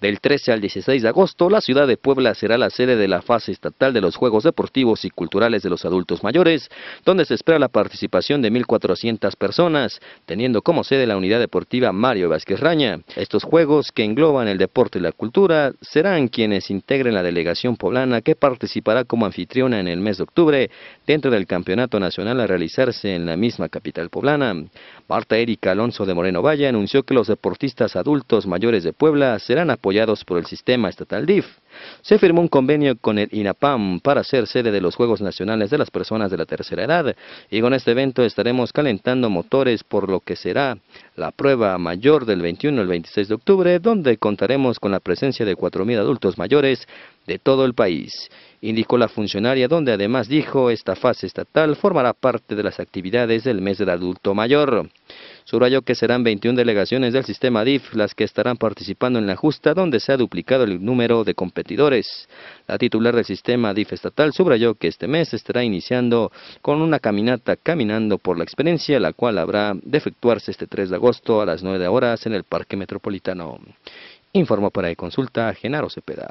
Del 13 al 16 de agosto, la ciudad de Puebla será la sede de la fase estatal de los Juegos Deportivos y Culturales de los Adultos Mayores, donde se espera la participación de 1.400 personas, teniendo como sede la unidad deportiva Mario Vázquez Raña. Estos Juegos, que engloban el deporte y la cultura, serán quienes integren la delegación poblana que participará como anfitriona en el mes de octubre dentro del Campeonato Nacional a realizarse en la misma capital poblana. Marta Erika Alonso de Moreno Valle anunció que los deportistas adultos mayores de Puebla serán apoyados apoyados por el sistema estatal DIF. Se firmó un convenio con el INAPAM para ser sede de los Juegos Nacionales de las Personas de la Tercera Edad y con este evento estaremos calentando motores por lo que será la prueba mayor del 21 al 26 de octubre donde contaremos con la presencia de 4.000 adultos mayores de todo el país, indicó la funcionaria donde además dijo esta fase estatal formará parte de las actividades del mes del adulto mayor. Subrayó que serán 21 delegaciones del sistema DIF las que estarán participando en la justa donde se ha duplicado el número de competencias la titular del sistema DIF estatal subrayó que este mes estará iniciando con una caminata Caminando por la Experiencia, la cual habrá de efectuarse este 3 de agosto a las 9 horas en el Parque Metropolitano. Informó para e consulta Genaro Cepeda.